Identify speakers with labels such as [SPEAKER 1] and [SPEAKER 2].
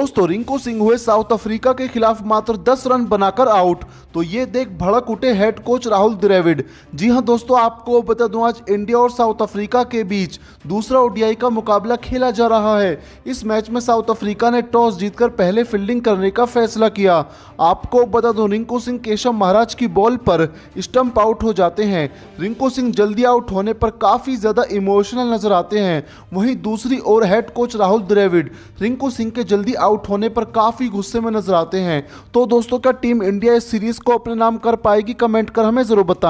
[SPEAKER 1] दोस्तों रिंकू सिंह हुए south Africa के खिलाफ मात्र 10 रन बनाकर आउट तो ये देख भड़क उठे हेड कोच राहुल द्रेविड जी हाँ दोस्तों आपको बता दूं आज इंडिया और साउथ अफ्रीका के बीच दूसरा ओडीआई का मुकाबला खेला जा रहा है इस मैच में साउथ अफ्रीका ने टॉस जीतकर पहले फील्डिंग करने का फैसला किया आपको बता दूं रिंकू सिंह केशव महाराज की बॉल पर स्टम्प आउट हो जाते हैं रिंकू सिंह जल्दी आउट होने पर काफ़ी ज़्यादा इमोशनल नजर आते हैं वहीं दूसरी ओर हेड कोच राहुल द्रेविड रिंकू सिंह के जल्दी आउट होने पर काफ़ी गुस्से में नजर आते हैं तो दोस्तों क्या टीम इंडिया इस सीरीज़ को अपने नाम कर पाएगी कमेंट कर हमें ज़रूर बताएं